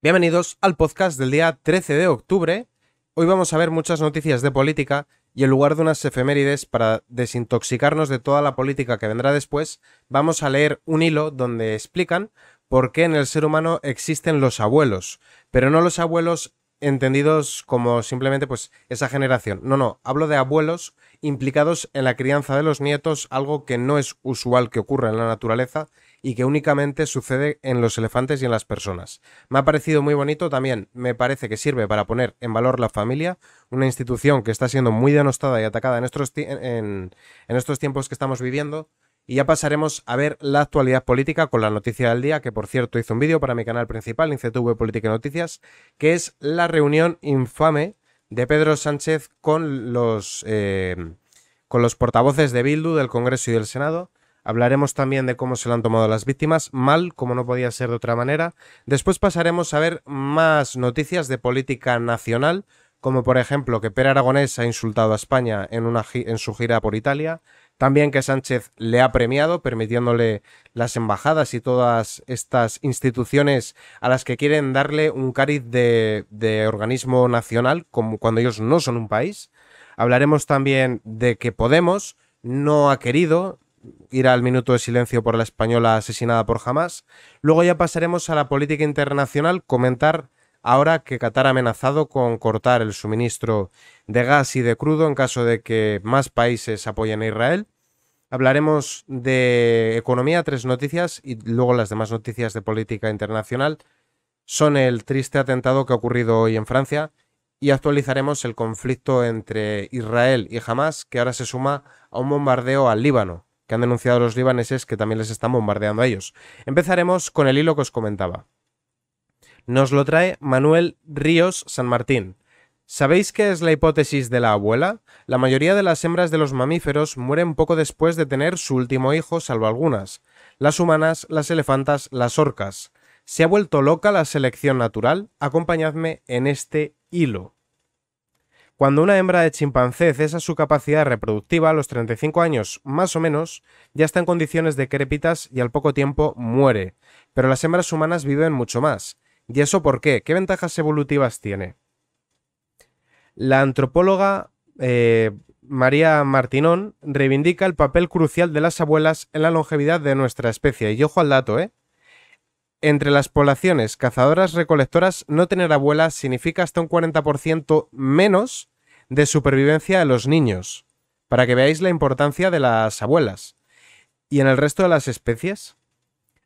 Bienvenidos al podcast del día 13 de octubre. Hoy vamos a ver muchas noticias de política y en lugar de unas efemérides para desintoxicarnos de toda la política que vendrá después, vamos a leer un hilo donde explican por qué en el ser humano existen los abuelos, pero no los abuelos entendidos como simplemente pues esa generación. No, no, hablo de abuelos implicados en la crianza de los nietos, algo que no es usual que ocurra en la naturaleza y que únicamente sucede en los elefantes y en las personas. Me ha parecido muy bonito también, me parece que sirve para poner en valor la familia, una institución que está siendo muy denostada y atacada en estos, tiempos que estamos viviendo. Y ya pasaremos a ver la actualidad política con la noticia del día, que por cierto hice un vídeo para mi canal principal, INCTV Política y Noticias, que es la reunión infame de Pedro Sánchez con los eh, portavoces de Bildu, del Congreso y del Senado, Hablaremos también de cómo se lo han tomado las víctimas, mal, como no podía ser de otra manera. Después pasaremos a ver más noticias de política nacional, como por ejemplo que Pere Aragonés ha insultado a España en, su gira por Italia, también que Sánchez le ha premiado, permitiéndole las embajadas y todas estas instituciones a las que quieren darle un cariz de, de organismo nacional, como cuando ellos no son un país. Hablaremos también de que Podemos no ha querido ir al minuto de silencio por la española asesinada por Hamas. Luego ya pasaremos a la política internacional, comentar ahora que Qatar ha amenazado con cortar el suministro de gas y de crudo en caso de que más países apoyen a Israel. Hablaremos de economía, tres noticias y luego las demás noticias de política internacional son el triste atentado que ha ocurrido hoy en Francia y actualizaremos el conflicto entre Israel y Hamas que ahora se suma a un bombardeo al Líbano que han denunciado los libaneses que también les están bombardeando a ellos. Empezaremos con el hilo que os comentaba. Nos lo trae Manuel Ríos San Martín. ¿Sabéis qué es la hipótesis de la abuela? La mayoría de las hembras de los mamíferos mueren poco después de tener su último hijo, salvo algunas. Las humanas, las elefantas, las orcas. ¿Se ha vuelto loca la selección natural? Acompañadme en este hilo. Cuando una hembra de chimpancé cesa su capacidad reproductiva a los 35 años más o menos, ya está en condiciones decrépitas y al poco tiempo muere, pero las hembras humanas viven mucho más. ¿Y eso por qué? ¿Qué ventajas evolutivas tiene? La antropóloga eh, María Martinón reivindica el papel crucial de las abuelas en la longevidad de nuestra especie. Y ojo al dato, ¿eh? Entre las poblaciones cazadoras-recolectoras, no tener abuelas significa hasta un 40% menos de supervivencia de los niños, para que veáis la importancia de las abuelas. ¿Y en el resto de las especies?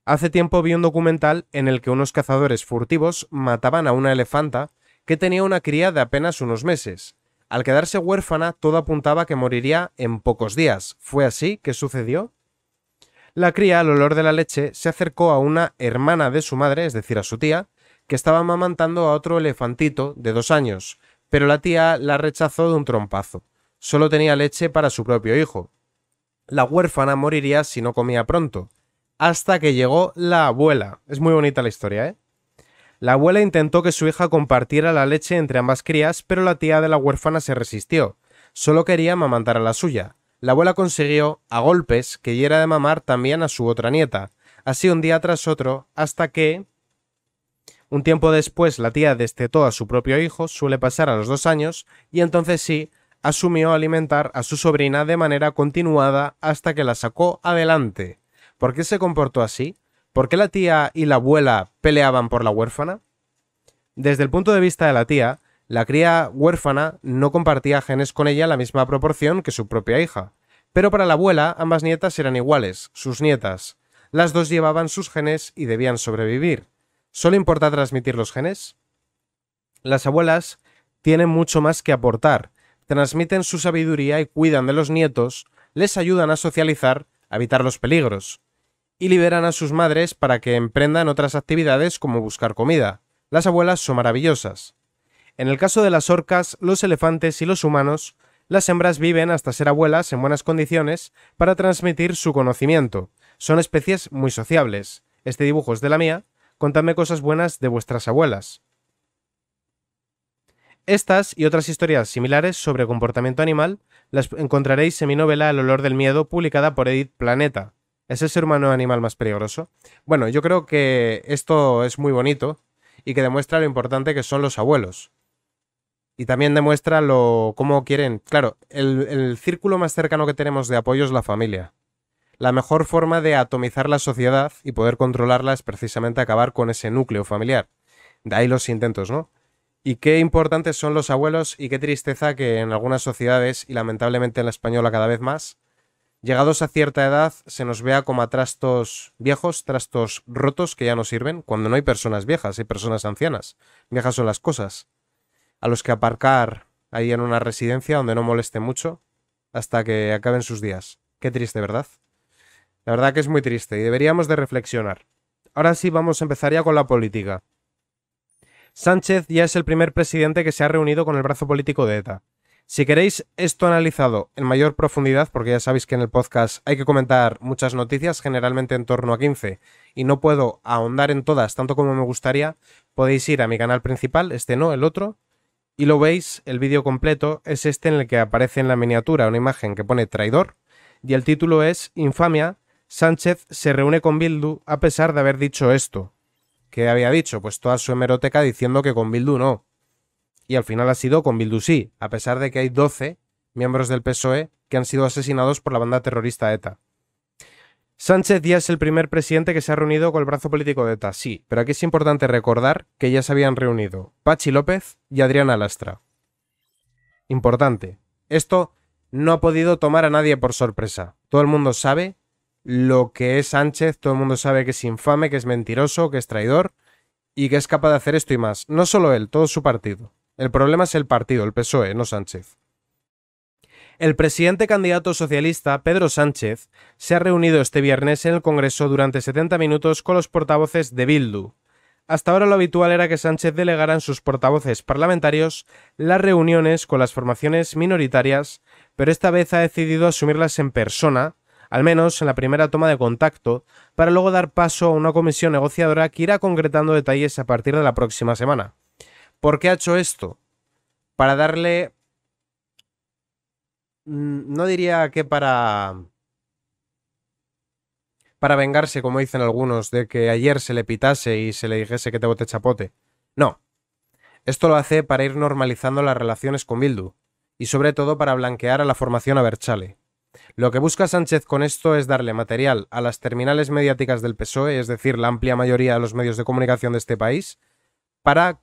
Hace tiempo vi un documental en el que unos cazadores furtivos mataban a una elefanta que tenía una cría de apenas unos meses. Al quedarse huérfana, todo apuntaba que moriría en pocos días. ¿Fue así que sucedió? La cría, al olor de la leche, se acercó a una hermana de su madre, es decir, a su tía, que estaba amamantando a otro elefantito de dos años, pero la tía la rechazó de un trompazo. Solo tenía leche para su propio hijo. La huérfana moriría si no comía pronto. Hasta que llegó la abuela. Es muy bonita la historia, ¿eh? La abuela intentó que su hija compartiera la leche entre ambas crías, pero la tía de la huérfana se resistió. Solo quería amamantar a la suya. La abuela consiguió, a golpes, que diera de mamar también a su otra nieta, así un día tras otro, hasta que... Un tiempo después la tía destetó a su propio hijo, suele pasar a los dos años, y entonces sí, asumió alimentar a su sobrina de manera continuada hasta que la sacó adelante. ¿Por qué se comportó así? ¿Por qué la tía y la abuela peleaban por la huérfana? Desde el punto de vista de la tía, la cría huérfana no compartía genes con ella la misma proporción que su propia hija, pero para la abuela ambas nietas eran iguales, sus nietas. Las dos llevaban sus genes y debían sobrevivir. ¿Solo importa transmitir los genes? Las abuelas tienen mucho más que aportar, transmiten su sabiduría y cuidan de los nietos, les ayudan a socializar, a evitar los peligros, y liberan a sus madres para que emprendan otras actividades como buscar comida. Las abuelas son maravillosas. En el caso de las orcas, los elefantes y los humanos, las hembras viven hasta ser abuelas en buenas condiciones para transmitir su conocimiento. Son especies muy sociables. Este dibujo es de la mía. Contadme cosas buenas de vuestras abuelas. Estas y otras historias similares sobre comportamiento animal las encontraréis en mi novela El olor del miedo, publicada por Edith Planeta. ¿Es el ser humano animal más peligroso? Bueno, yo creo que esto es muy bonito y que demuestra lo importante que son los abuelos y también demuestra lo cómo quieren. Claro, el, el, círculo más cercano que tenemos de apoyo es la familia. La mejor forma de atomizar la sociedad y poder controlarla es precisamente acabar con ese núcleo familiar. De ahí los intentos, ¿no? Y qué importantes son los abuelos y qué tristeza que en algunas sociedades, y lamentablemente en la española cada vez más, llegados a cierta edad se nos vea como a trastos viejos, trastos rotos que ya no sirven, cuando no hay personas viejas, hay personas ancianas. Viejas son las cosas a los que aparcar ahí en una residencia donde no moleste mucho hasta que acaben sus días. Qué triste, ¿verdad? La verdad que es muy triste y deberíamos de reflexionar. Ahora sí vamos a empezar ya con la política. Sánchez ya es el primer presidente que se ha reunido con el brazo político de ETA. Si queréis esto analizado en mayor profundidad, porque ya sabéis que en el podcast hay que comentar muchas noticias, generalmente en torno a 15, y no puedo ahondar en todas tanto como me gustaría, podéis ir a mi canal principal, este no, el otro, y lo veis, el vídeo completo es este en el que aparece en la miniatura una imagen que pone traidor y el título es Infamia, Sánchez se reúne con Bildu a pesar de haber dicho esto. ¿Qué había dicho? Pues toda su hemeroteca diciendo que con Bildu no. Y al final ha sido con Bildu sí, a pesar de que hay 12 miembros del PSOE que han sido asesinados por la banda terrorista ETA. Sánchez ya es el primer presidente que se ha reunido con el brazo político de ETA, sí, pero aquí es importante recordar que ya se habían reunido Pachi López y Adriana Lastra. Importante, esto no ha podido tomar a nadie por sorpresa. Todo el mundo sabe lo que es Sánchez, todo el mundo sabe que es infame, que es mentiroso, que es traidor y que es capaz de hacer esto y más. No solo él, todo su partido. El problema es el partido, el PSOE, no Sánchez. El presidente candidato socialista, Pedro Sánchez, se ha reunido este viernes en el Congreso durante 70 minutos con los portavoces de Bildu. Hasta ahora lo habitual era que Sánchez delegara en sus portavoces parlamentarios las reuniones con las formaciones minoritarias, pero esta vez ha decidido asumirlas en persona, al menos en la primera toma de contacto, para luego dar paso a una comisión negociadora que irá concretando detalles a partir de la próxima semana. ¿Por qué ha hecho esto? Para darle Mm, no diría que para para vengarse, como dicen algunos, de que ayer se le pitase y se le dijese que te bote chapote. No. Esto lo hace para ir normalizando las relaciones con Bildu, y sobre todo para blanquear a la formación Aberchale. Lo que busca Sánchez con esto es darle material a las terminales mediáticas del PSOE, es decir, la amplia mayoría de los medios de comunicación de este país, para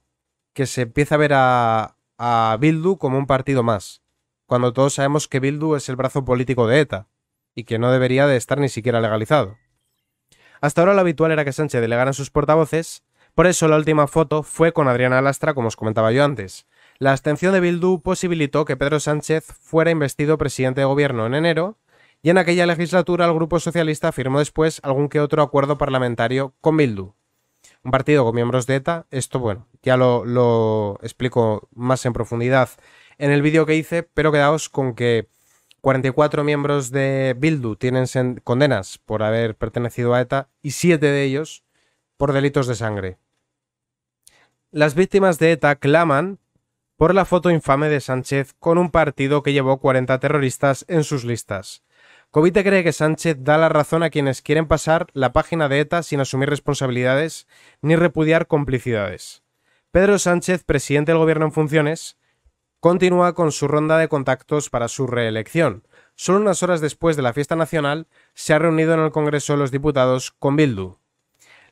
que se empiece a ver a Bildu como un partido más, cuando todos sabemos que Bildu es el brazo político de ETA y que no debería de estar ni siquiera legalizado. Hasta ahora lo habitual era que Sánchez delegara a sus portavoces, por eso la última foto fue con Adriana Lastra, como os comentaba yo antes. La abstención de Bildu posibilitó que Pedro Sánchez fuera investido presidente de gobierno en enero, y en aquella legislatura el Grupo Socialista firmó después algún que otro acuerdo parlamentario con Bildu. Un partido con miembros de ETA, esto bueno, ya lo, lo explico más en profundidad en el vídeo que hice, pero quedaos con que 44 miembros de Bildu tienen condenas por haber pertenecido a ETA y 7 de ellos por delitos de sangre. Las víctimas de ETA claman por la foto infame de Sánchez con un partido que llevó 40 terroristas en sus listas. Covite cree que Sánchez da la razón a quienes quieren pasar la página de ETA sin asumir responsabilidades ni repudiar complicidades. Pedro Sánchez, presidente del gobierno en funciones, continúa con su ronda de contactos para su reelección. Solo unas horas después de la fiesta nacional, se ha reunido en el Congreso de los Diputados con Bildu.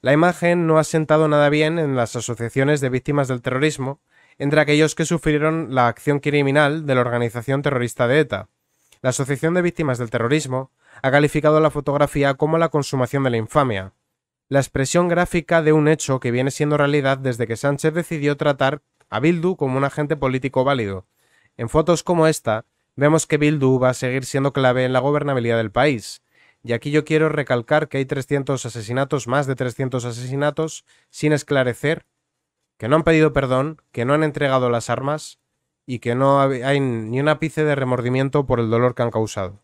La imagen no ha sentado nada bien en las asociaciones de víctimas del terrorismo, entre aquellos que sufrieron la acción criminal de la organización terrorista de ETA. La Asociación de Víctimas del Terrorismo ha calificado la fotografía como la consumación de la infamia, la expresión gráfica de un hecho que viene siendo realidad desde que Sánchez decidió tratar a Bildu como un agente político válido. En fotos como esta, vemos que Bildu va a seguir siendo clave en la gobernabilidad del país. Y aquí yo quiero recalcar que hay 300 asesinatos, más de 300 asesinatos, sin esclarecer, que no han pedido perdón, que no han entregado las armas y que no hay ni un ápice de remordimiento por el dolor que han causado.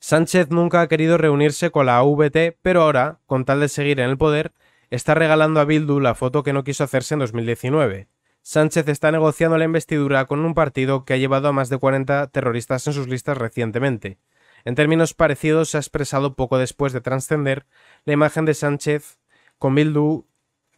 Sánchez nunca ha querido reunirse con la AVT, pero ahora, con tal de seguir en el poder, está regalando a Bildu la foto que no quiso hacerse en 2019. Sánchez está negociando la investidura con un partido que ha llevado a más de 40 terroristas en sus listas recientemente. En términos parecidos se ha expresado poco después de trascender la imagen de Sánchez con Bildu,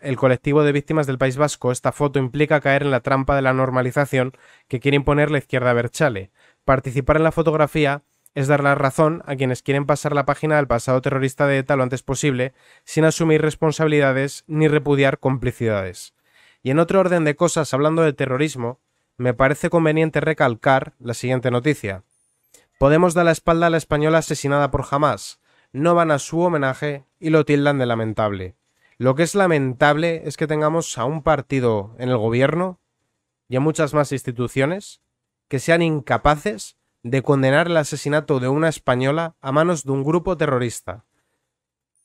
el colectivo de víctimas del País Vasco. Esta foto implica caer en la trampa de la normalización que quiere imponer la izquierda Berchale. Participar en la fotografía es dar la razón a quienes quieren pasar la página del pasado terrorista de ETA lo antes posible, sin asumir responsabilidades ni repudiar complicidades. Y en otro orden de cosas, hablando de terrorismo, me parece conveniente recalcar la siguiente noticia. Podemos dar la espalda a la española asesinada por jamás, no van a su homenaje y lo tildan de lamentable. Lo que es lamentable es que tengamos a un partido en el gobierno y a muchas más instituciones que sean incapaces de condenar el asesinato de una española a manos de un grupo terrorista.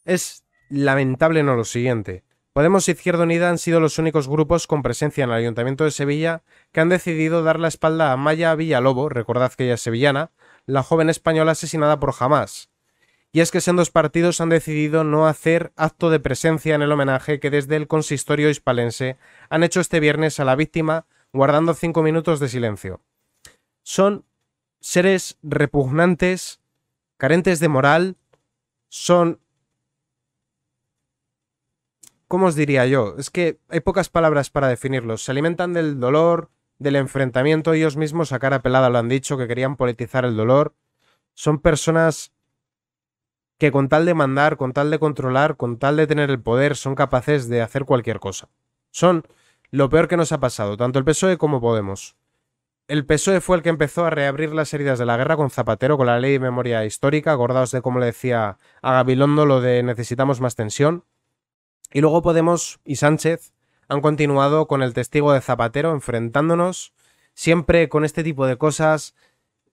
Es lamentable no lo siguiente. Podemos e Izquierda Unida han sido los únicos grupos con presencia en el Ayuntamiento de Sevilla que han decidido dar la espalda a Maya Villalobo, recordad que ella es sevillana, la joven española asesinada por jamás Y es que dos partidos han decidido no hacer acto de presencia en el homenaje que desde el consistorio hispalense han hecho este viernes a la víctima, guardando cinco minutos de silencio. Son seres repugnantes, carentes de moral, son... ¿Cómo os diría yo? Es que hay pocas palabras para definirlos. Se alimentan del dolor, del enfrentamiento. Ellos mismos a cara pelada lo han dicho, que querían politizar el dolor. Son personas que con tal de mandar, con tal de controlar, con tal de tener el poder, son capaces de hacer cualquier cosa. Son lo peor que nos ha pasado, tanto el PSOE como Podemos. El PSOE fue el que empezó a reabrir las heridas de la guerra con Zapatero, con la ley de memoria histórica, acordaos de cómo le decía a Gabilondo lo de necesitamos más tensión. Y luego Podemos y Sánchez han continuado con el testigo de Zapatero, enfrentándonos siempre con este tipo de cosas,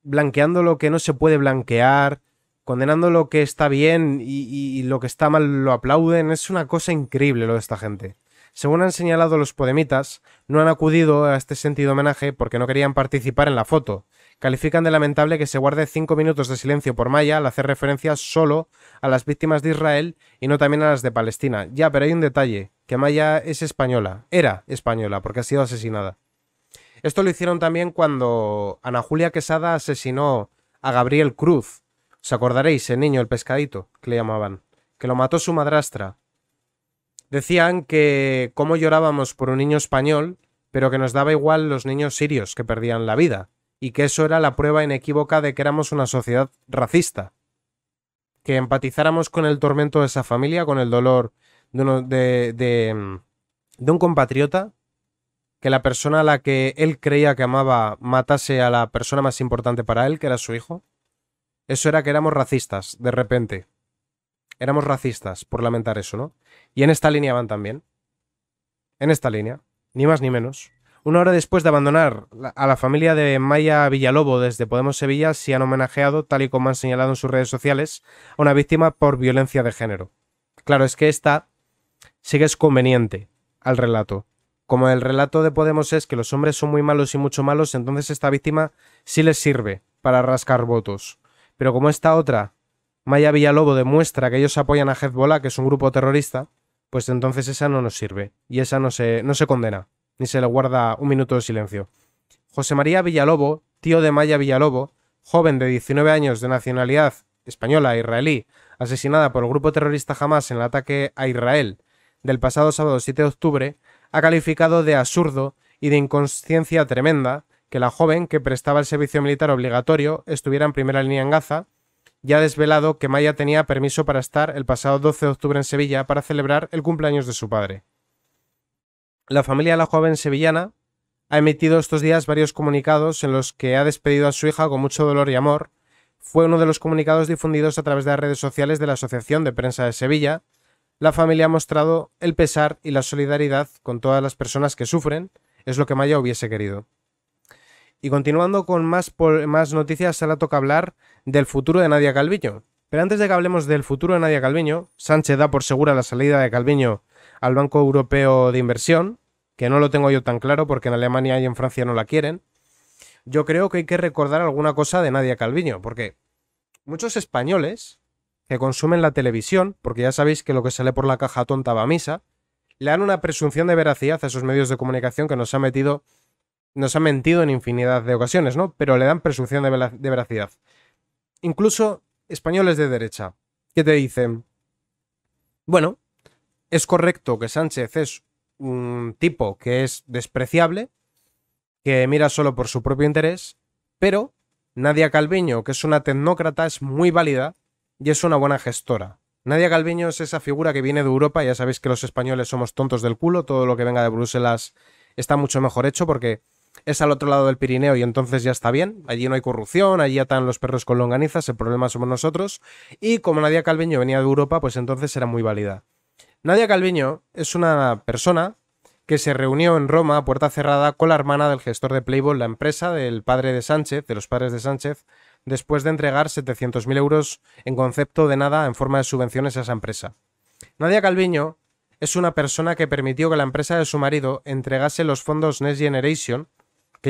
blanqueando lo que no se puede blanquear, condenando lo que está bien y, y lo que está mal lo aplauden. Es una cosa increíble lo de esta gente. Según han señalado los podemitas, no han acudido a este sentido homenaje porque no querían participar en la foto. Califican de lamentable que se guarde cinco minutos de silencio por Maya al hacer referencia solo a las víctimas de Israel y no también a las de Palestina. Ya, pero hay un detalle, que Maya es española, era española porque ha sido asesinada. Esto lo hicieron también cuando Ana Julia Quesada asesinó a Gabriel Cruz. Os acordaréis, el eh, niño, el pescadito, que le llamaban, que lo mató su madrastra. Decían que cómo llorábamos por un niño español, pero que nos daba igual los niños sirios que perdían la vida, y que eso era la prueba inequívoca de que éramos una sociedad racista. Que empatizáramos con el tormento de esa familia, con el dolor de, de, mm, de un compatriota, que la persona a la que él creía que amaba matase a la persona más importante para él, que era su hijo. Eso era que éramos racistas, de repente éramos racistas por lamentar eso, ¿no? Y en esta línea van también. En esta línea, ni más ni menos. Una hora después de abandonar a la familia de Maya Villalobo desde Podemos Sevilla, se han homenajeado, tal y como han señalado en sus redes sociales, a una víctima por violencia de género. Claro, es que esta sí que es conveniente al relato. Como el relato de Podemos es que los hombres son muy malos y mucho malos, entonces esta víctima sí les sirve para rascar votos. Pero como esta otra Maya Villalobo demuestra que ellos apoyan a Hezbollah, que es un grupo terrorista, pues entonces esa no nos sirve y esa no se, no se condena, ni se le guarda un minuto de silencio. José María Villalobo, tío de Maya Villalobo, joven de 19 años de nacionalidad española e israelí, asesinada por el grupo terrorista Hamas en el ataque a Israel del pasado sábado 7 de octubre, ha calificado de absurdo y de inconsciencia tremenda que la joven que prestaba el servicio militar obligatorio estuviera en primera línea en Gaza ya ha desvelado que Maya tenía permiso para estar el pasado 12 de octubre en Sevilla para celebrar el cumpleaños de su padre. La familia de la joven sevillana ha emitido estos días varios comunicados en los que ha despedido a su hija con mucho dolor y amor. Fue uno de los comunicados difundidos a través de las redes sociales de la Asociación de Prensa de Sevilla. La familia ha mostrado el pesar y la solidaridad con todas las personas que sufren, es lo que Maya hubiese querido. Y continuando con más, más noticias, ahora toca hablar del futuro de Nadia Calviño. Pero antes de que hablemos del futuro de Nadia Calviño, Sánchez da por segura la salida de Calviño al Banco Europeo de Inversión, que no lo tengo yo tan claro porque en Alemania y en Francia no la quieren. Yo creo que hay que recordar alguna cosa de Nadia Calviño, porque muchos españoles que consumen la televisión, porque ya sabéis que lo que sale por la caja tonta va a misa, le dan una presunción de veracidad a esos medios de comunicación que nos ha metido nos ha mentido en infinidad de ocasiones, ¿no? Pero le dan presunción de, veracidad. Incluso españoles de derecha, que te dicen, bueno, es correcto que Sánchez es un tipo que es despreciable, que mira solo por su propio interés, pero Nadia Calviño, que es una tecnócrata, es muy válida y es una buena gestora. Nadia Calviño es esa figura que viene de Europa, ya sabéis que los españoles somos tontos del culo, todo lo que venga de Bruselas está mucho mejor hecho porque es al otro lado del Pirineo y entonces ya está bien. Allí no hay corrupción, allí atan los perros con longanizas, el problema somos nosotros. Y como Nadia Calviño venía de Europa, pues entonces era muy válida. Nadia Calviño es una persona que se reunió en Roma a puerta cerrada con la hermana del gestor de Playboy, la empresa del padre de Sánchez, de los padres de Sánchez, después de entregar 700.000 euros en concepto de nada en forma de subvenciones a esa empresa. Nadia Calviño es una persona que permitió que la empresa de su marido entregase los fondos Next Generation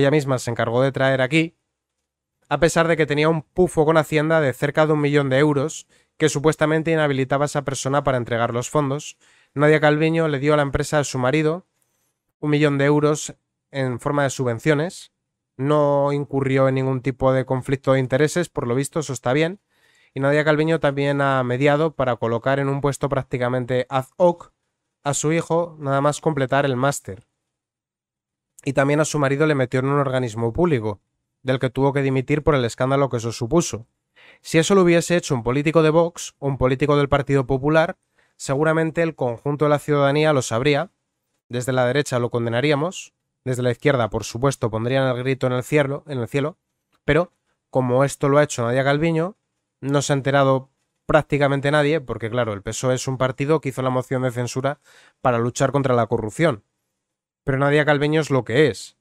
ella misma se encargó de traer aquí, a pesar de que tenía un pufo con Hacienda de cerca de un millón de euros que supuestamente inhabilitaba a esa persona para entregar los fondos. Nadia Calviño le dio a la empresa de su marido un millón de euros en forma de subvenciones. No incurrió en ningún tipo de conflicto de intereses, por lo visto, eso está bien. Y Nadia Calviño también ha mediado para colocar en un puesto prácticamente ad hoc a su hijo, nada más completar el máster y también a su marido le metió en un organismo público, del que tuvo que dimitir por el escándalo que eso supuso. Si eso lo hubiese hecho un político de Vox, un político del Partido Popular, seguramente el conjunto de la ciudadanía lo sabría, desde la derecha lo condenaríamos, desde la izquierda, por supuesto, pondrían el grito en el cielo, en el cielo, pero como esto lo ha hecho Nadia Calviño, no se ha enterado prácticamente nadie, porque claro, el PSOE es un partido que hizo la moción de censura para luchar contra la corrupción. Pero Nadia Calveño es lo que es.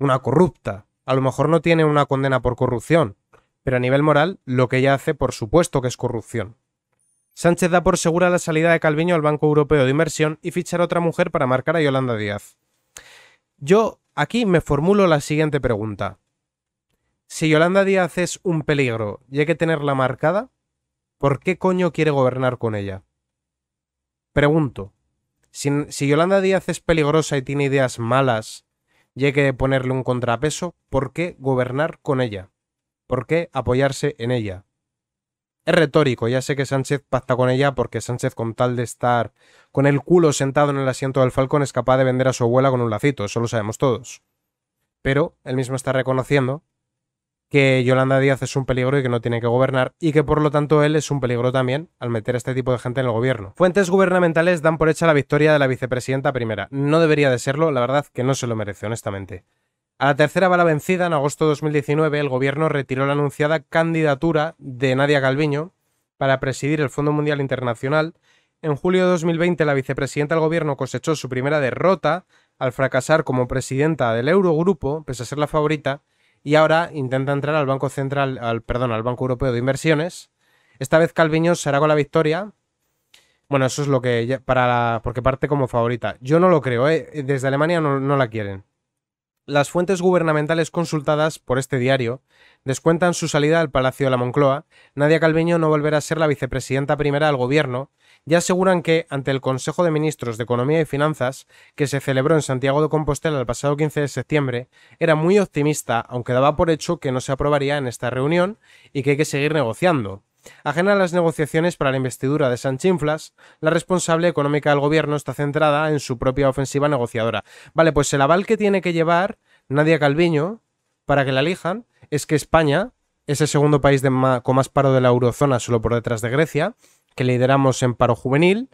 Una corrupta. A lo mejor no tiene una condena por corrupción, pero a nivel moral, lo que ella hace por supuesto que es corrupción. Sánchez da por segura la salida de Calviño al Banco Europeo de Inversión y fichar a otra mujer para marcar a Yolanda Díaz. Yo aquí me formulo la siguiente pregunta. Si Yolanda Díaz es un peligro y hay que tenerla marcada, ¿por qué coño quiere gobernar con ella? Pregunto. Si, Yolanda Díaz es peligrosa y tiene ideas malas y hay que ponerle un contrapeso, ¿por qué gobernar con ella? ¿Por qué apoyarse en ella? Es retórico, ya sé que Sánchez pacta con ella porque Sánchez con tal de estar con el culo sentado en el asiento del Falcón es capaz de vender a su abuela con un lacito, eso lo sabemos todos. Pero él mismo está reconociendo que Yolanda Díaz es un peligro y que no tiene que gobernar y que por lo tanto él es un peligro también al meter a este tipo de gente en el gobierno. Fuentes gubernamentales dan por hecha la victoria de la vicepresidenta primera. No debería de serlo, la verdad que no se lo merece, honestamente. A la tercera bala vencida, en agosto de 2019, el gobierno retiró la anunciada candidatura de Nadia Calviño para presidir el Fondo Mundial Internacional. En julio de 2020, la vicepresidenta del gobierno cosechó su primera derrota al fracasar como presidenta del Eurogrupo, pese a ser la favorita, y ahora intenta entrar al Banco Central, al, perdón, al Banco Europeo de Inversiones. Esta vez Calviño será con la victoria. Bueno, eso es lo que para la, porque parte como favorita. Yo no lo creo, ¿eh? desde Alemania no, no la quieren. Las fuentes gubernamentales consultadas por este diario descuentan su salida al Palacio de la Moncloa. Nadia Calviño no volverá a ser la vicepresidenta primera del gobierno ya aseguran que, ante el Consejo de Ministros de Economía y Finanzas, que se celebró en Santiago de Compostela el pasado 15 de septiembre, era muy optimista, aunque daba por hecho que no se aprobaría en esta reunión y que hay que seguir negociando. Ajena a las negociaciones para la investidura de Sanchinflas, la responsable económica del gobierno está centrada en su propia ofensiva negociadora. Vale, pues el aval que tiene que llevar Nadia Calviño para que la elijan es que España es el segundo país con más paro de la eurozona, solo por detrás de Grecia, que lideramos en paro juvenil,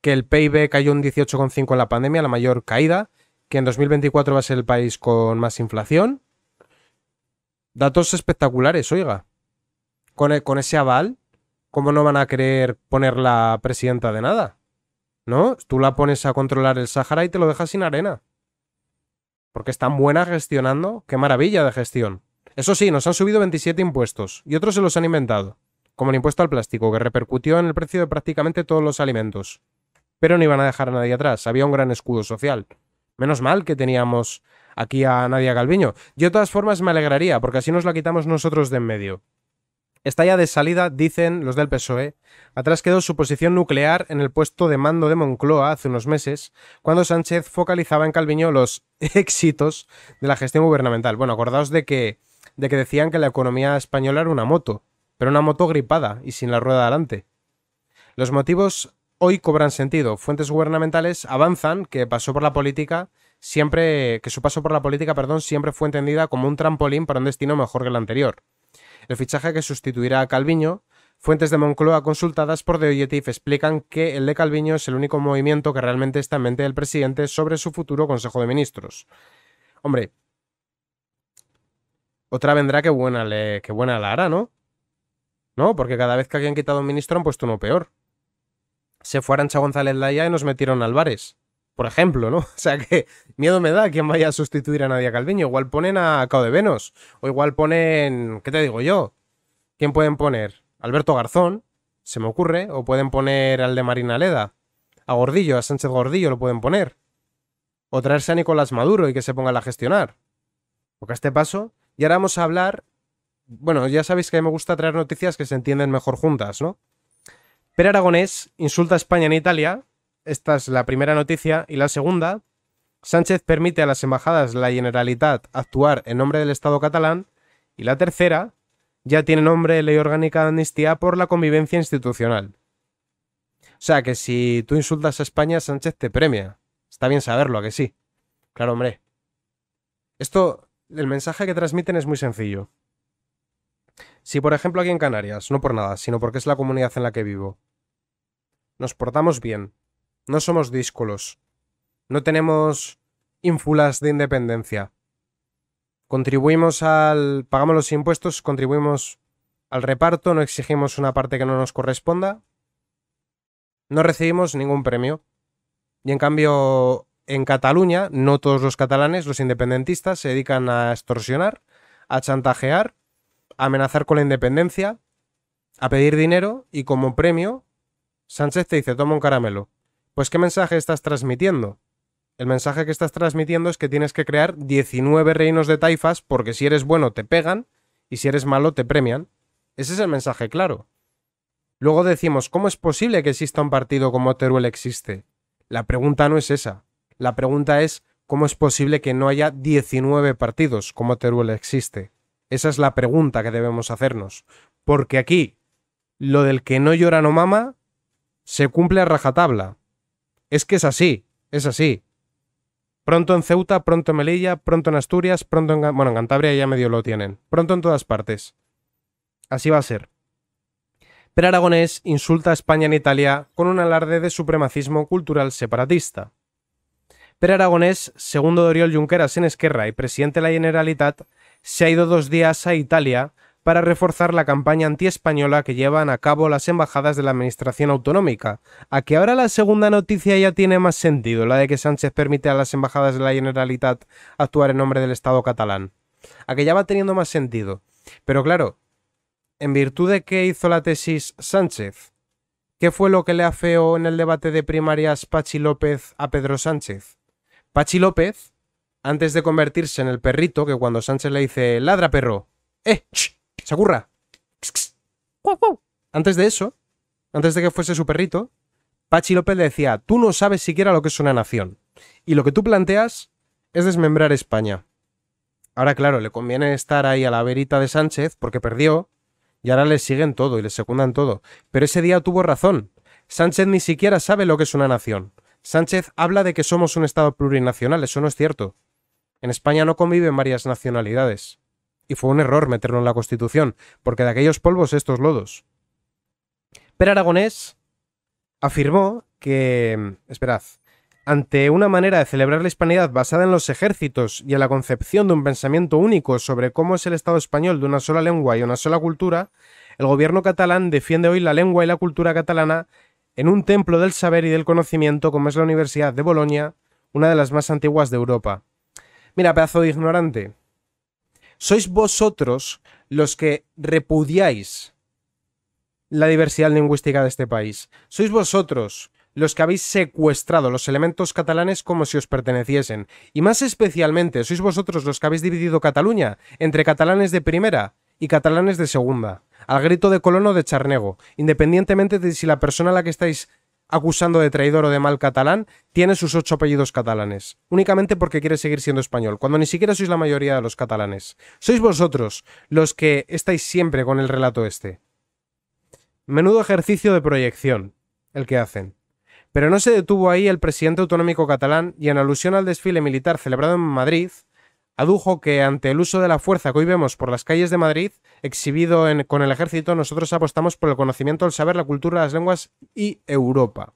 que el PIB cayó un 18,5 en la pandemia, la mayor caída, que en 2024 va a ser el país con más inflación. Datos espectaculares, oiga. Con, e, con ese aval, ¿cómo no van a querer poner la presidenta de nada? ¿No? Tú la pones a controlar el Sáhara y te lo dejas sin arena. Porque es tan buena gestionando. ¡Qué maravilla de gestión! Eso sí, nos han subido 27 impuestos y otros se los han inventado como el impuesto al plástico, que repercutió en el precio de prácticamente todos los alimentos. Pero no iban a dejar a nadie atrás, había un gran escudo social. Menos mal que teníamos aquí a Nadia Calviño. Yo de todas formas me alegraría, porque así nos la quitamos nosotros de en medio. Está ya de salida, dicen los del PSOE. Atrás quedó su posición nuclear en el puesto de mando de Moncloa hace unos meses, cuando Sánchez focalizaba en Calviño los éxitos de la gestión gubernamental. Bueno, acordaos de que, de que decían que la economía española era una moto pero una moto gripada y sin la rueda delante. Los motivos hoy cobran sentido. Fuentes gubernamentales avanzan que pasó por la política siempre que su paso por la política, perdón, siempre fue entendida como un trampolín para un destino mejor que el anterior. El fichaje que sustituirá a Calviño, fuentes de Moncloa consultadas por The Objective explican que el de Calviño es el único movimiento que realmente está en mente del presidente sobre su futuro Consejo de Ministros. Hombre, otra vendrá que buena que buena la hará, ¿no? ¿no? Porque cada vez que habían quitado un ministro han puesto uno peor. Se fueran chagonzález González Laya y nos metieron Álvarez, por ejemplo, ¿no? O sea que miedo me da quien vaya a sustituir a Nadia Calviño. Igual ponen a Cao de Venos, o igual ponen, ¿qué te digo yo? ¿Quién pueden poner? Alberto Garzón, se me ocurre, o pueden poner al de Marina Leda. A Gordillo, a Sánchez Gordillo lo pueden poner. O traerse a Nicolás Maduro y que se ponga a gestionar. Porque a este paso, y ahora vamos a hablar bueno, ya sabéis que a mí me gusta traer noticias que se entienden mejor juntas, ¿no? Pero Aragonés insulta a España en Italia. Esta es la primera noticia. Y la segunda, Sánchez permite a las embajadas la Generalitat actuar en nombre del Estado catalán. Y la tercera, ya tiene nombre Ley Orgánica de Amnistía por la convivencia institucional. O sea que si tú insultas a España, Sánchez te premia. Está bien saberlo, a que sí. Claro, hombre. Esto, el mensaje que transmiten es muy sencillo. Si, por ejemplo, aquí en Canarias, no por nada, sino porque es la comunidad en la que vivo, nos portamos bien, no somos díscolos, no tenemos ínfulas de independencia, contribuimos al. pagamos los impuestos, contribuimos al reparto, no exigimos una parte que no nos corresponda, no recibimos ningún premio. Y en cambio, en Cataluña, no todos los catalanes, los independentistas, se dedican a extorsionar, a chantajear amenazar con la independencia, a pedir dinero y como premio, Sánchez te dice, toma un caramelo. Pues ¿qué mensaje estás transmitiendo? El mensaje que estás transmitiendo es que tienes que crear 19 reinos de taifas porque si eres bueno te pegan y si eres malo te premian. Ese es el mensaje claro. Luego decimos, ¿cómo es posible que exista un partido como Teruel existe? La pregunta no es esa. La pregunta es, ¿cómo es posible que no haya 19 partidos como Teruel existe? Esa es la pregunta que debemos hacernos. Porque aquí, lo del que no llora no mama, se cumple a rajatabla. Es que es así, es así. Pronto en Ceuta, pronto en Melilla, pronto en Asturias, pronto en... Bueno, en Cantabria ya medio lo tienen. Pronto en todas partes. Así va a ser. Pero Aragonés insulta a España en Italia con un alarde de supremacismo cultural separatista. Pero Aragonés, segundo de Oriol Junqueras en Esquerra y presidente de la Generalitat, se ha ido dos días a Italia para reforzar la campaña antiespañola que llevan a cabo las embajadas de la Administración Autonómica. A que ahora la segunda noticia ya tiene más sentido, la de que Sánchez permite a las embajadas de la Generalitat actuar en nombre del Estado catalán. A que ya va teniendo más sentido. Pero claro, en virtud de qué hizo la tesis Sánchez, ¿qué fue lo que le afeó en el debate de primarias Pachi López a Pedro Sánchez? Pachi López antes de convertirse en el perrito que cuando Sánchez le dice, ladra perro, ¡eh! se ocurra. Antes de eso, antes de que fuese su perrito, Pachi López le decía, tú no sabes siquiera lo que es una nación. Y lo que tú planteas es desmembrar España. Ahora, claro, le conviene estar ahí a la verita de Sánchez porque perdió y ahora le siguen todo y le secundan todo. Pero ese día tuvo razón. Sánchez ni siquiera sabe lo que es una nación. Sánchez habla de que somos un Estado plurinacional, eso no es cierto. En España no conviven varias nacionalidades. Y fue un error meterlo en la Constitución, porque de aquellos polvos estos lodos. Pero Aragonés afirmó que... Esperad. Ante una manera de celebrar la hispanidad basada en los ejércitos y en la concepción de un pensamiento único sobre cómo es el Estado español de una sola lengua y una sola cultura, el gobierno catalán defiende hoy la lengua y la cultura catalana en un templo del saber y del conocimiento como es la Universidad de Bolonia, una de las más antiguas de Europa. Mira, pedazo de ignorante. Sois vosotros los que repudiáis la diversidad lingüística de este país. Sois vosotros los que habéis secuestrado los elementos catalanes como si os perteneciesen. Y más especialmente, sois vosotros los que habéis dividido Cataluña entre catalanes de primera y catalanes de segunda, al grito de colono de Charnego, independientemente de si la persona a la que estáis acusando de traidor o de mal catalán, tiene sus ocho apellidos catalanes, únicamente porque quiere seguir siendo español, cuando ni siquiera sois la mayoría de los catalanes. Sois vosotros los que estáis siempre con el relato este. Menudo ejercicio de proyección, el que hacen. Pero no se detuvo ahí el presidente autonómico catalán y en alusión al desfile militar celebrado en Madrid, adujo que ante el uso de la fuerza que hoy vemos por las calles de Madrid, exhibido con el ejército, nosotros apostamos por el conocimiento, el saber, la cultura, las lenguas y Europa.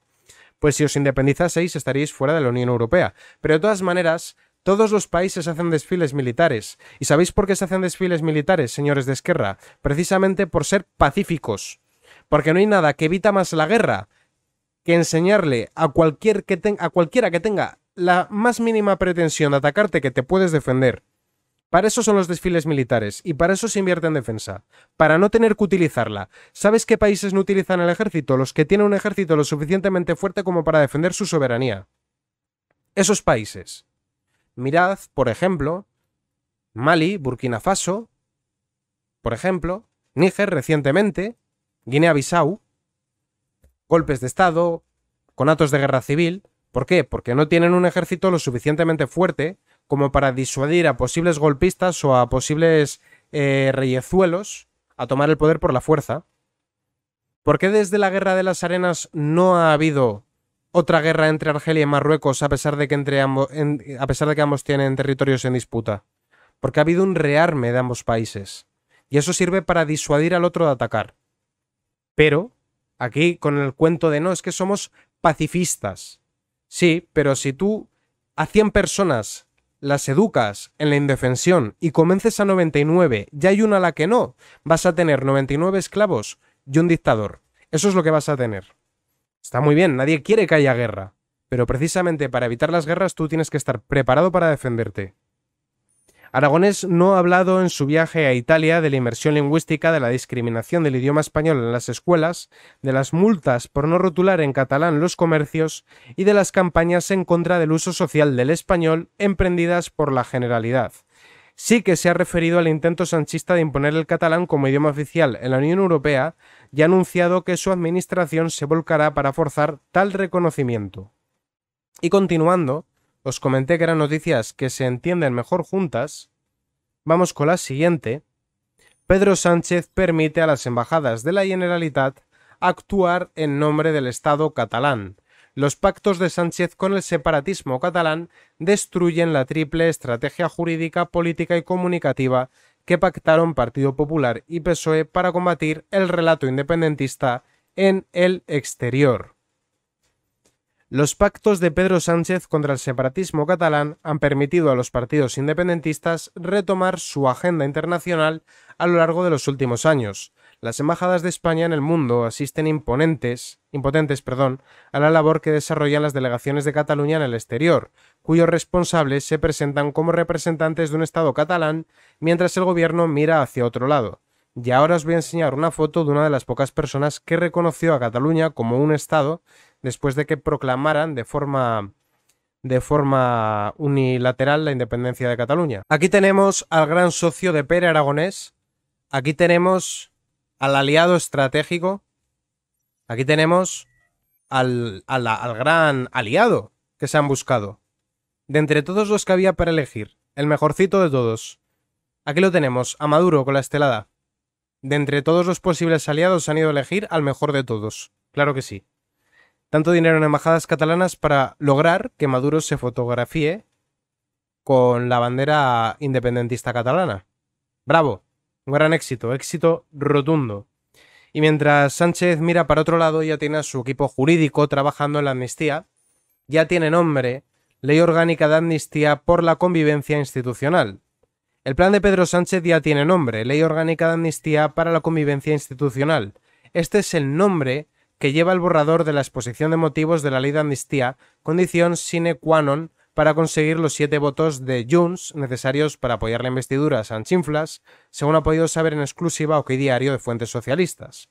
Pues si os independizaseis estaríais fuera de la Unión Europea. Pero de todas maneras, todos los países hacen desfiles militares. ¿Y sabéis por qué se hacen desfiles militares, señores de Esquerra? Precisamente por ser pacíficos. Porque no hay nada que evita más la guerra que enseñarle a, cualquier que a cualquiera que tenga la más mínima pretensión de atacarte que te puedes defender. Para eso son los desfiles militares y para eso se invierte en defensa, para no tener que utilizarla. ¿Sabes qué países no utilizan el ejército? Los que tienen un ejército lo suficientemente fuerte como para defender su soberanía. Esos países. Mirad, por ejemplo, Mali, Burkina Faso, por ejemplo, Níger recientemente, Guinea-Bissau, golpes de Estado, conatos de guerra civil, ¿Por qué? Porque no tienen un ejército lo suficientemente fuerte como para disuadir a posibles golpistas o a posibles eh, reyezuelos a tomar el poder por la fuerza. ¿Por qué desde la Guerra de las Arenas no ha habido otra guerra entre Argelia y Marruecos a pesar de que, entre ambos, a pesar de que ambos tienen territorios en disputa? Porque ha habido un rearme de ambos países. Y eso sirve para disuadir al otro de atacar. Pero, aquí con el cuento de no, es que somos pacifistas. Sí, pero si tú a 100 personas las educas en la indefensión y convences a 99 y hay una a la que no, vas a tener 99 esclavos y un dictador. Eso es lo que vas a tener. Está muy bien, nadie quiere que haya guerra, pero precisamente para evitar las guerras tú tienes que estar preparado para defenderte. Aragonés no ha hablado en su viaje a Italia de la inmersión lingüística, de la discriminación del idioma español en las escuelas, de las multas por no rotular en catalán los comercios y de las campañas en contra del uso social del español emprendidas por la Generalidad. Sí que se ha referido al intento sanchista de imponer el catalán como idioma oficial en la Unión Europea y ha anunciado que su administración se volcará para forzar tal reconocimiento. Y continuando, os comenté que eran noticias que se entienden mejor juntas. Vamos con la siguiente. Pedro Sánchez permite a las embajadas de la Generalitat actuar en nombre del Estado catalán. Los pactos de Sánchez con el separatismo catalán destruyen la triple estrategia jurídica, política y comunicativa que pactaron Partido Popular y PSOE para combatir el relato independentista en el exterior. Los pactos de Pedro Sánchez contra el separatismo catalán han permitido a los partidos independentistas retomar su agenda internacional a lo largo de los últimos años. Las embajadas de España en el mundo asisten imponentes, impotentes perdón, a la labor que desarrollan las delegaciones de Cataluña en el exterior, cuyos responsables se presentan como representantes de un Estado catalán mientras el gobierno mira hacia otro lado. Y ahora os voy a enseñar una foto de una de las pocas personas que reconoció a Cataluña como un Estado después de que proclamaran de forma de forma unilateral la independencia de Cataluña. Aquí tenemos al gran socio de Pere Aragonés, aquí tenemos al aliado estratégico, aquí tenemos al, al, gran aliado que se han buscado. De entre todos los que había para elegir, el mejorcito de todos. Aquí lo tenemos, a Maduro con la estelada. De entre todos los posibles aliados se han ido a elegir al mejor de todos. Claro que sí tanto dinero en embajadas catalanas para lograr que Maduro se fotografíe con la bandera independentista catalana. Bravo, un gran éxito, éxito rotundo. Y mientras Sánchez mira para otro lado, ya tiene a su equipo jurídico trabajando en la amnistía, ya tiene nombre, Ley Orgánica de Amnistía por la Convivencia Institucional. El plan de Pedro Sánchez ya tiene nombre, Ley Orgánica de Amnistía para la Convivencia Institucional. Este es el nombre que lleva el borrador de la exposición de motivos de la ley de amnistía, condición sine qua non para conseguir los siete votos de Junts necesarios para apoyar la investidura a Sanchinflas, según ha podido saber en exclusiva o que Diario de fuentes socialistas.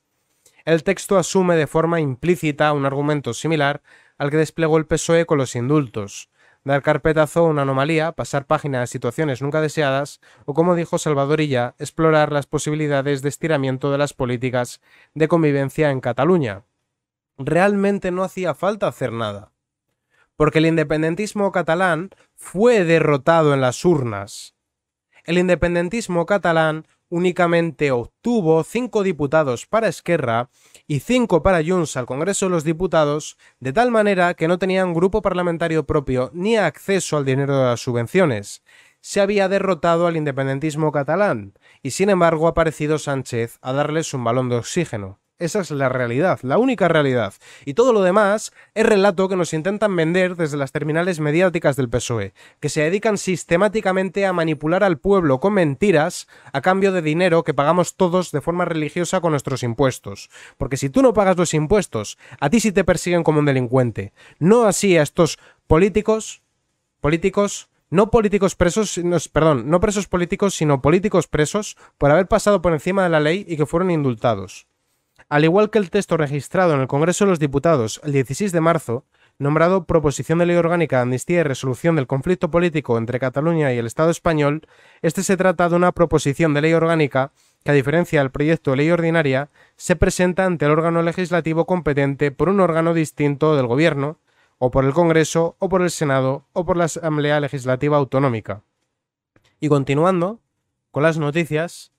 El texto asume de forma implícita un argumento similar al que desplegó el PSOE con los indultos, dar carpetazo a una anomalía, pasar página a situaciones nunca deseadas o, como dijo Salvadorilla, explorar las posibilidades de estiramiento de las políticas de convivencia en Cataluña realmente no hacía falta hacer nada, porque el independentismo catalán fue derrotado en las urnas. El independentismo catalán únicamente obtuvo cinco diputados para Esquerra y cinco para Junts al Congreso de los Diputados, de tal manera que no tenían grupo parlamentario propio ni acceso al dinero de las subvenciones. Se había derrotado al independentismo catalán, y sin embargo ha aparecido Sánchez a darles un balón de oxígeno. Esa es la realidad, la única realidad. Y todo lo demás es relato que nos intentan vender desde las terminales mediáticas del PSOE, que se dedican sistemáticamente a manipular al pueblo con mentiras a cambio de dinero que pagamos todos de forma religiosa con nuestros impuestos. Porque si tú no pagas los impuestos, a ti sí te persiguen como un delincuente. No así a estos políticos, políticos no políticos presos, perdón, no presos políticos, sino políticos presos por haber pasado por encima de la ley y que fueron indultados. Al igual que el texto registrado en el Congreso de los Diputados el 16 de marzo, nombrado Proposición de Ley Orgánica de Amnistía y Resolución del Conflicto Político entre Cataluña y el Estado español, este se trata de una proposición de ley orgánica que, a diferencia del proyecto de ley ordinaria, se presenta ante el órgano legislativo competente por un órgano distinto del Gobierno, o por el Congreso, o por el Senado, o por la Asamblea Legislativa Autonómica. Y continuando con las noticias,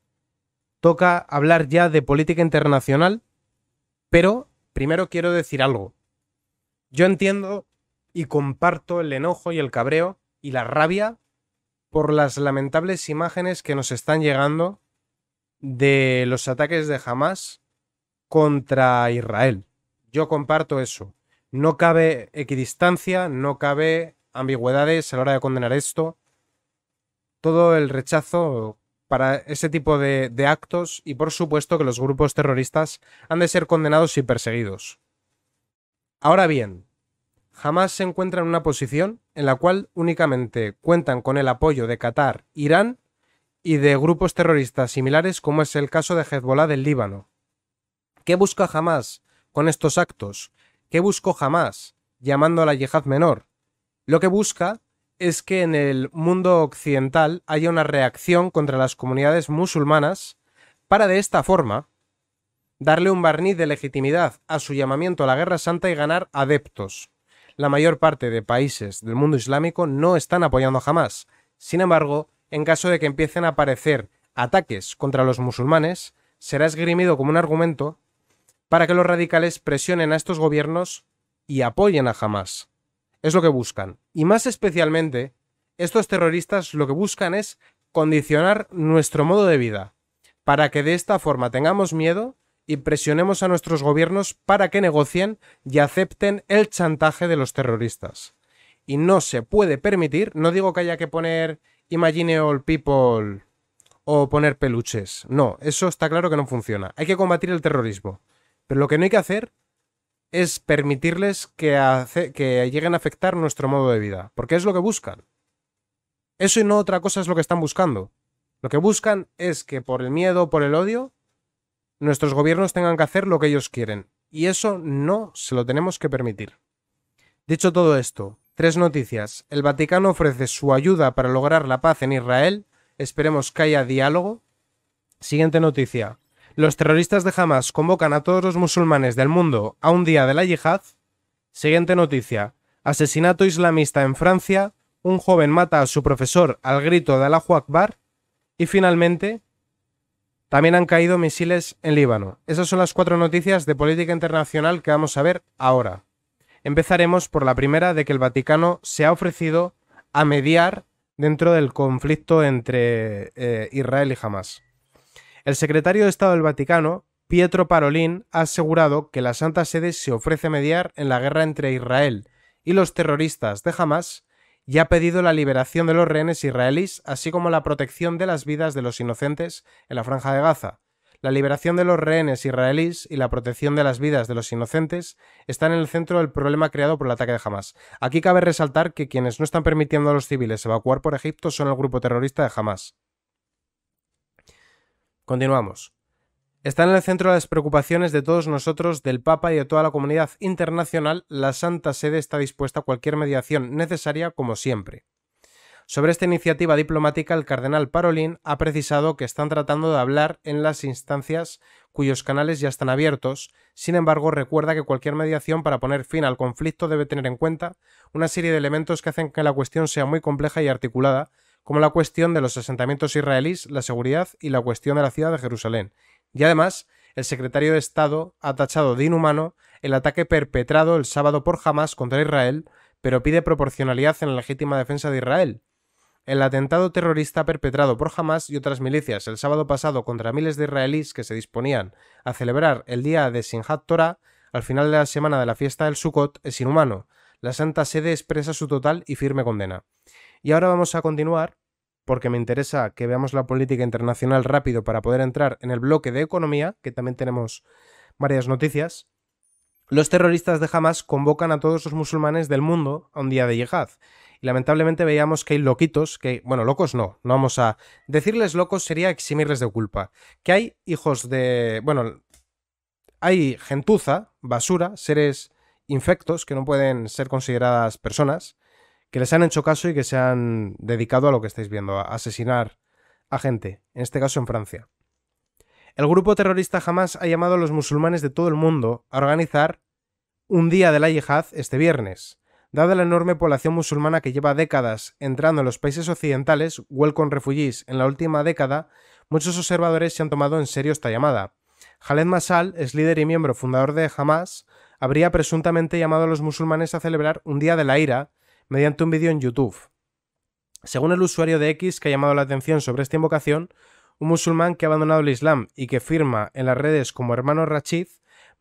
toca hablar ya de política internacional, pero primero quiero decir algo. Yo entiendo y comparto el enojo y el cabreo y la rabia por las lamentables imágenes que nos están llegando de los ataques de Hamas contra Israel. Yo comparto eso. No cabe equidistancia, no cabe ambigüedades a la hora de condenar esto. Todo el rechazo para ese tipo de, actos y por supuesto que los grupos terroristas han de ser condenados y perseguidos. Ahora bien, jamás se encuentra en una posición en la cual únicamente cuentan con el apoyo de Qatar, Irán y de grupos terroristas similares como es el caso de Hezbollah del Líbano. ¿Qué busca jamás con estos actos? ¿Qué buscó jamás llamando a la yihad menor? Lo que busca es que en el mundo occidental haya una reacción contra las comunidades musulmanas para de esta forma darle un barniz de legitimidad a su llamamiento a la Guerra Santa y ganar adeptos. La mayor parte de países del mundo islámico no están apoyando jamás. Sin embargo, en caso de que empiecen a aparecer ataques contra los musulmanes, será esgrimido como un argumento para que los radicales presionen a estos gobiernos y apoyen a Jamás es lo que buscan. Y más especialmente, estos terroristas lo que buscan es condicionar nuestro modo de vida, para que de esta forma tengamos miedo y presionemos a nuestros gobiernos para que negocien y acepten el chantaje de los terroristas. Y no se puede permitir, no digo que haya que poner Imagine All People o poner peluches, no, eso está claro que no funciona. Hay que combatir el terrorismo. Pero lo que no hay que hacer es permitirles que, que lleguen a afectar nuestro modo de vida, porque es lo que buscan. Eso y no otra cosa es lo que están buscando. Lo que buscan es que por el miedo o por el odio, nuestros gobiernos tengan que hacer lo que ellos quieren. Y eso no se lo tenemos que permitir. Dicho todo esto, tres noticias. El Vaticano ofrece su ayuda para lograr la paz en Israel. Esperemos que haya diálogo. Siguiente noticia los terroristas de Hamas convocan a todos los musulmanes del mundo a un día de la yihad. Siguiente noticia. Asesinato islamista en Francia. Un joven mata a su profesor al grito de Allahu Akbar. Y finalmente, también han caído misiles en Líbano. Esas son las cuatro noticias de política internacional que vamos a ver ahora. Empezaremos por la primera de que el Vaticano se ha ofrecido a mediar dentro del conflicto entre eh, Israel y Hamas. El secretario de Estado del Vaticano, Pietro Parolin, ha asegurado que la Santa Sede se ofrece a mediar en la guerra entre Israel y los terroristas de Hamas y ha pedido la liberación de los rehenes israelíes, así como la protección de las vidas de los inocentes en la franja de Gaza. La liberación de los rehenes israelíes y la protección de las vidas de los inocentes están en el centro del problema creado por el ataque de Hamas. Aquí cabe resaltar que quienes no están permitiendo a los civiles evacuar por Egipto son el grupo terrorista de Hamas. Continuamos. Está en el centro de las preocupaciones de todos nosotros, del Papa y de toda la comunidad internacional. La Santa Sede está dispuesta a cualquier mediación necesaria, como siempre. Sobre esta iniciativa diplomática, el cardenal Parolin ha precisado que están tratando de hablar en las instancias cuyos canales ya están abiertos. Sin embargo, recuerda que cualquier mediación para poner fin al conflicto debe tener en cuenta una serie de elementos que hacen que la cuestión sea muy compleja y articulada, como la cuestión de los asentamientos israelíes, la seguridad y la cuestión de la ciudad de Jerusalén. Y además, el secretario de Estado ha tachado de inhumano el ataque perpetrado el sábado por Hamas contra Israel, pero pide proporcionalidad en la legítima defensa de Israel. El atentado terrorista perpetrado por Hamas y otras milicias el sábado pasado contra miles de israelíes que se disponían a celebrar el día de Sinjat Torah al final de la semana de la fiesta del Sukkot es inhumano. La Santa Sede expresa su total y firme condena. Y ahora vamos a continuar, porque me interesa que veamos la política internacional rápido para poder entrar en el bloque de economía, que también tenemos varias noticias. Los terroristas de Hamas convocan a todos los musulmanes del mundo a un día de yihad. Y lamentablemente veíamos que hay loquitos, que, bueno, locos no, no vamos a decirles locos sería eximirles de culpa. Que hay hijos de, bueno, hay gentuza, basura, seres infectos que no pueden ser consideradas personas, que les han hecho caso y que se han dedicado a lo que estáis viendo, a asesinar a gente, en este caso en Francia. El grupo terrorista Hamas ha llamado a los musulmanes de todo el mundo a organizar un día de la yihad este viernes. Dada la enorme población musulmana que lleva décadas entrando en los países occidentales, welcome refugees, en la última década, muchos observadores se han tomado en serio esta llamada. Khaled Masal, es líder y miembro fundador de Hamas, habría presuntamente llamado a los musulmanes a celebrar un día de la ira mediante un vídeo en YouTube. Según el usuario de X que ha llamado la atención sobre esta invocación, un musulmán que ha abandonado el Islam y que firma en las redes como hermano Rachid,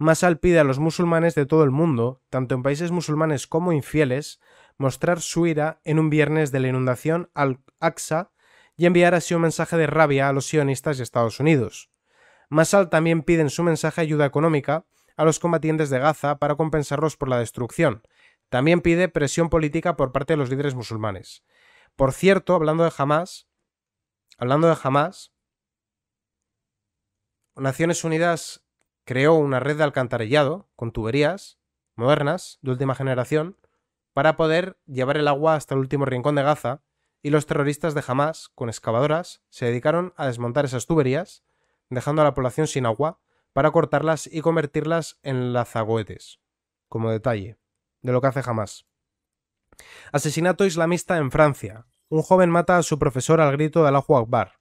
Masal pide a los musulmanes de todo el mundo, tanto en países musulmanes como infieles, mostrar su ira en un viernes de la inundación al Aqsa y enviar así un mensaje de rabia a los sionistas de Estados Unidos. Masal también pide en su mensaje ayuda económica a los combatientes de Gaza para compensarlos por la destrucción, también pide presión política por parte de los líderes musulmanes. Por cierto, hablando de Hamas, hablando de Hamas, Naciones Unidas creó una red de alcantarillado con tuberías modernas de última generación para poder llevar el agua hasta el último rincón de Gaza y los terroristas de Hamas, con excavadoras, se dedicaron a desmontar esas tuberías, dejando a la población sin agua, para cortarlas y convertirlas en lazagüetes, como detalle de lo que hace jamás. Asesinato islamista en Francia. Un joven mata a su profesor al grito de Allahu Akbar.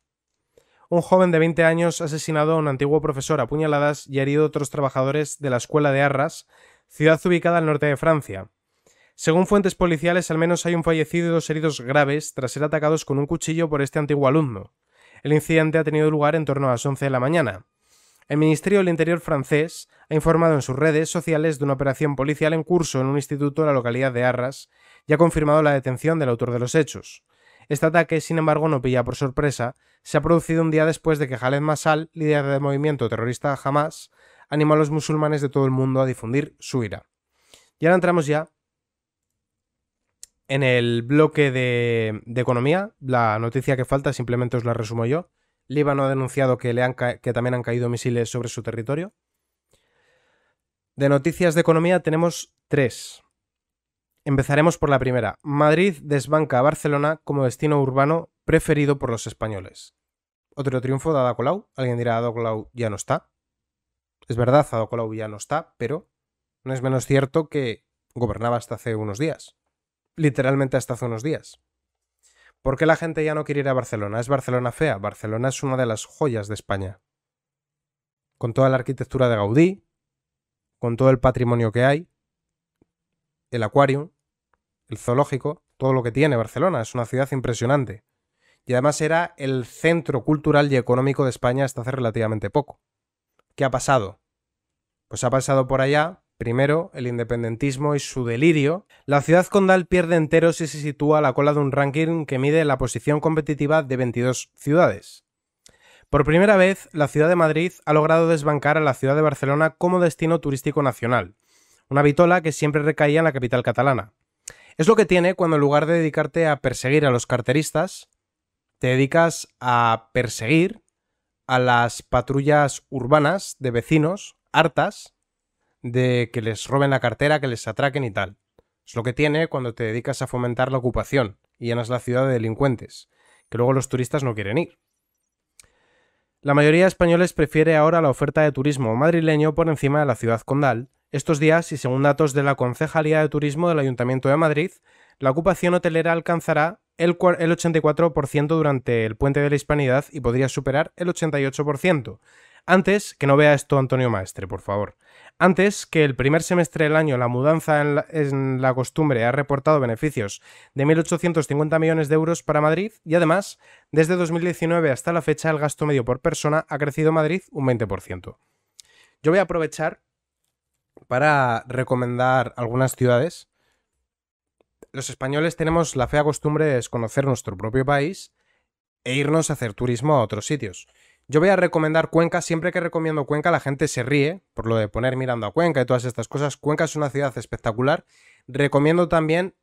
Un joven de 20 años ha asesinado a un antiguo profesor a puñaladas y herido a otros trabajadores de la escuela de Arras, ciudad ubicada al norte de Francia. Según fuentes policiales, al menos hay un fallecido y dos heridos graves tras ser atacados con un cuchillo por este antiguo alumno. El incidente ha tenido lugar en torno a las 11 de la mañana. El Ministerio del Interior francés ha informado en sus redes sociales de una operación policial en curso en un instituto en la localidad de Arras y ha confirmado la detención del autor de los hechos. Este ataque, sin embargo, no pilla por sorpresa, se ha producido un día después de que Khaled Massal, líder del movimiento terrorista Hamas, animó a los musulmanes de todo el mundo a difundir su ira. Y ahora entramos ya en el bloque de, de economía. La noticia que falta simplemente os la resumo yo. Líbano ha denunciado que, le han que también han caído misiles sobre su territorio. De noticias de economía tenemos tres. Empezaremos por la primera. Madrid desbanca a Barcelona como destino urbano preferido por los españoles. Otro triunfo de Ada Colau. Alguien dirá, Ada Colau ya no está. Es verdad, Ada Colau ya no está, pero no es menos cierto que gobernaba hasta hace unos días. Literalmente hasta hace unos días. ¿Por qué la gente ya no quiere ir a Barcelona? ¿Es Barcelona fea? Barcelona es una de las joyas de España. Con toda la arquitectura de Gaudí, con todo el patrimonio que hay, el acuario, el zoológico, todo lo que tiene Barcelona. Es una ciudad impresionante. Y además era el centro cultural y económico de España hasta hace relativamente poco. ¿Qué ha pasado? Pues ha pasado por allá Primero, el independentismo y su delirio. La ciudad condal pierde entero si se sitúa a la cola de un ranking que mide la posición competitiva de 22 ciudades. Por primera vez, la ciudad de Madrid ha logrado desbancar a la ciudad de Barcelona como destino turístico nacional, una vitola que siempre recaía en la capital catalana. Es lo que tiene cuando en lugar de dedicarte a perseguir a los carteristas, te dedicas a perseguir a las patrullas urbanas de vecinos hartas de que les roben la cartera, que les atraquen y tal. Es lo que tiene cuando te dedicas a fomentar la ocupación y llenas la ciudad de delincuentes, que luego los turistas no quieren ir. La mayoría de españoles prefiere ahora la oferta de turismo madrileño por encima de la ciudad condal. Estos días, y según datos de la Concejalía de Turismo del Ayuntamiento de Madrid, la ocupación hotelera alcanzará el 84% durante el Puente de la Hispanidad y podría superar el 88%, antes, que no vea esto Antonio Maestre, por favor. Antes que el primer semestre del año la mudanza en la, costumbre ha reportado beneficios de 1.850 millones de euros para Madrid y además, desde 2019 hasta la fecha, el gasto medio por persona ha crecido Madrid un 20%. Yo voy a aprovechar para recomendar algunas ciudades. Los españoles tenemos la fea costumbre de desconocer nuestro propio país e irnos a hacer turismo a otros sitios. Yo voy a recomendar Cuenca, siempre que recomiendo Cuenca la gente se ríe por lo de poner mirando a Cuenca y todas estas cosas. Cuenca es una ciudad espectacular. Recomiendo también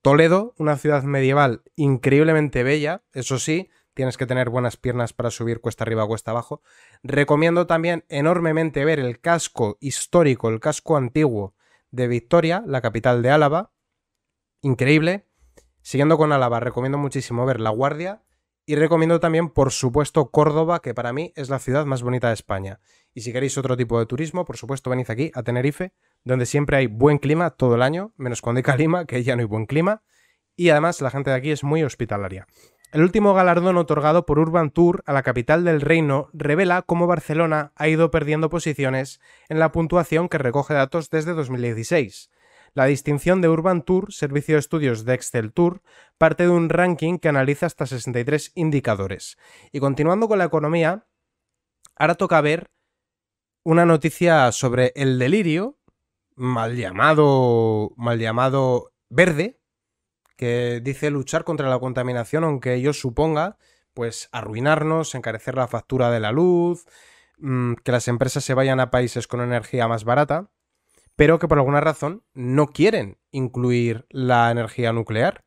Toledo, una ciudad medieval increíblemente bella, eso sí, tienes que tener buenas piernas para subir cuesta arriba o cuesta abajo. Recomiendo también enormemente ver el casco histórico, el casco antiguo de Victoria, la capital de Álava. Increíble. Siguiendo con Álava, recomiendo muchísimo ver La Guardia, y recomiendo también, por supuesto, Córdoba, que para mí es la ciudad más bonita de España. Y si queréis otro tipo de turismo, por supuesto, venid aquí a Tenerife, donde siempre hay buen clima todo el año, menos cuando hay calima, que ya no hay buen clima. Y además la gente de aquí es muy hospitalaria. El último galardón otorgado por Urban Tour a la capital del reino revela cómo Barcelona ha ido perdiendo posiciones en la puntuación que recoge datos desde 2016. La distinción de Urban Tour, servicio de estudios de Excel Tour, parte de un ranking que analiza hasta 63 indicadores. Y continuando con la economía, ahora toca ver una noticia sobre el delirio, mal llamado, mal llamado verde, que dice luchar contra la contaminación, aunque ello suponga pues arruinarnos, encarecer la factura de la luz, mm, que las empresas se vayan a países con energía más barata pero que por alguna razón no quieren incluir la energía nuclear,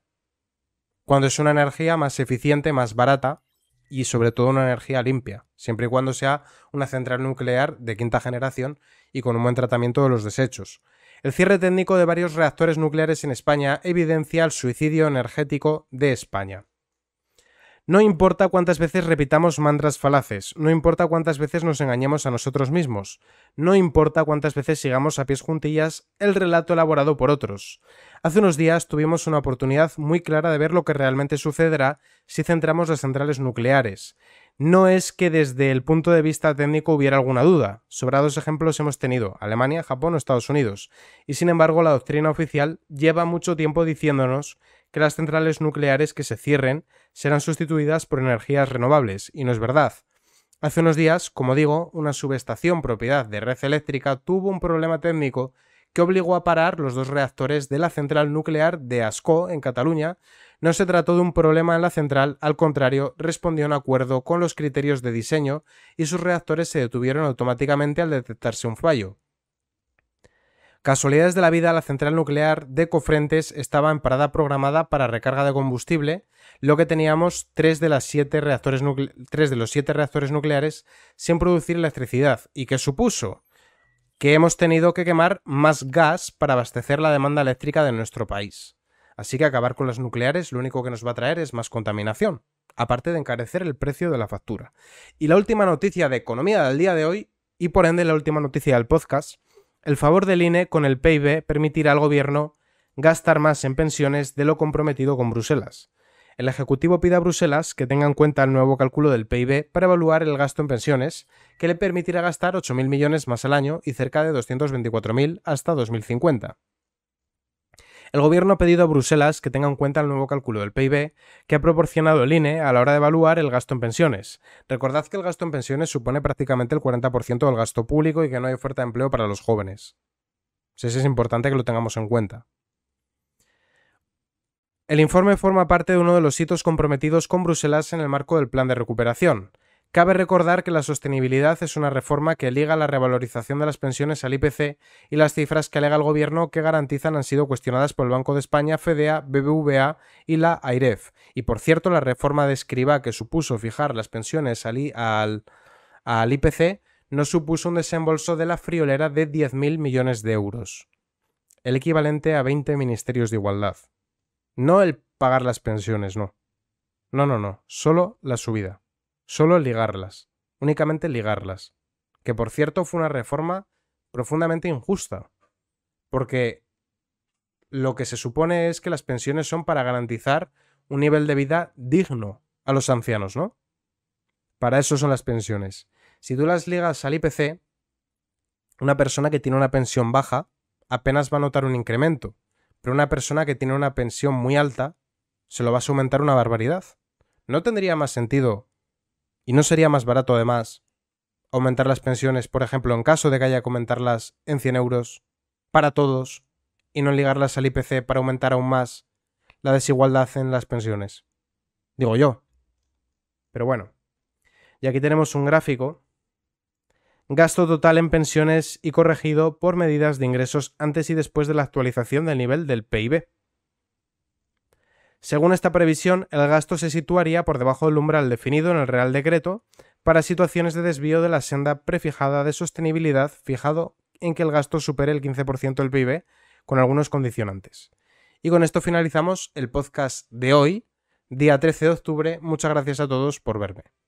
cuando es una energía más eficiente, más barata y sobre todo una energía limpia, siempre y cuando sea una central nuclear de quinta generación y con un buen tratamiento de los desechos. El cierre técnico de varios reactores nucleares en España evidencia el suicidio energético de España. No importa cuántas veces repitamos mantras falaces, no importa cuántas veces nos engañemos a nosotros mismos, no importa cuántas veces sigamos a pies juntillas el relato elaborado por otros. Hace unos días tuvimos una oportunidad muy clara de ver lo que realmente sucederá si centramos las centrales nucleares. No es que desde el punto de vista técnico hubiera alguna duda, sobrados ejemplos hemos tenido, Alemania, Japón o Estados Unidos, y sin embargo la doctrina oficial lleva mucho tiempo diciéndonos que las centrales nucleares que se cierren serán sustituidas por energías renovables, y no es verdad. Hace unos días, como digo, una subestación propiedad de Red Eléctrica tuvo un problema técnico que obligó a parar los dos reactores de la central nuclear de Ascó, en Cataluña, no se trató de un problema en la central, al contrario, respondió en acuerdo con los criterios de diseño y sus reactores se detuvieron automáticamente al detectarse un fallo. Casualidades de la vida, la central nuclear de Cofrentes estaba en parada programada para recarga de combustible, lo que teníamos tres de, las de los siete reactores nucleares sin producir electricidad. ¿Y que supuso? Que hemos tenido que quemar más gas para abastecer la demanda eléctrica de nuestro país. Así que acabar con los nucleares lo único que nos va a traer es más contaminación, aparte de encarecer el precio de la factura. Y la última noticia de economía del día de hoy, y por ende la última noticia del podcast, el favor del INE con el PIB permitirá al gobierno gastar más en pensiones de lo comprometido con Bruselas. El Ejecutivo pide a Bruselas que tenga en cuenta el nuevo cálculo del PIB para evaluar el gasto en pensiones, que le permitirá gastar 8.000 millones más al año y cerca de 224.000 hasta 2050. El gobierno ha pedido a Bruselas que tenga en cuenta el nuevo cálculo del PIB que ha proporcionado el INE a la hora de evaluar el gasto en pensiones. Recordad que el gasto en pensiones supone prácticamente el 40% del gasto público y que no hay oferta de empleo para los jóvenes. Eso es importante que lo tengamos en cuenta. El informe forma parte de uno de los hitos comprometidos con Bruselas en el marco del Plan de Recuperación. Cabe recordar que la sostenibilidad es una reforma que liga la revalorización de las pensiones al IPC y las cifras que alega el gobierno que garantizan han sido cuestionadas por el Banco de España, FEDEA, BBVA y la AIREF. Y por cierto, la reforma de Escriba que supuso fijar las pensiones al, al IPC no supuso un desembolso de la friolera de 10.000 millones de euros, el equivalente a 20 ministerios de igualdad. No el pagar las pensiones, no. No, no, no, solo la subida. Solo ligarlas, únicamente ligarlas. Que por cierto fue una reforma profundamente injusta, porque lo que se supone es que las pensiones son para garantizar un nivel de vida digno a los ancianos, ¿no? Para eso son las pensiones. Si tú las ligas al IPC, una persona que tiene una pensión baja apenas va a notar un incremento, pero una persona que tiene una pensión muy alta se lo va a aumentar una barbaridad. ¿No tendría más sentido ¿Y no sería más barato además aumentar las pensiones, por ejemplo, en caso de que haya que aumentarlas en 100 euros para todos y no ligarlas al IPC para aumentar aún más la desigualdad en las pensiones? Digo yo. Pero bueno. Y aquí tenemos un gráfico. Gasto total en pensiones y corregido por medidas de ingresos antes y después de la actualización del nivel del PIB. Según esta previsión, el gasto se situaría por debajo del umbral definido en el Real Decreto para situaciones de desvío de la senda prefijada de sostenibilidad fijado en que el gasto supere el 15% del PIB con algunos condicionantes. Y con esto finalizamos el podcast de hoy, día 13 de octubre. Muchas gracias a todos por verme.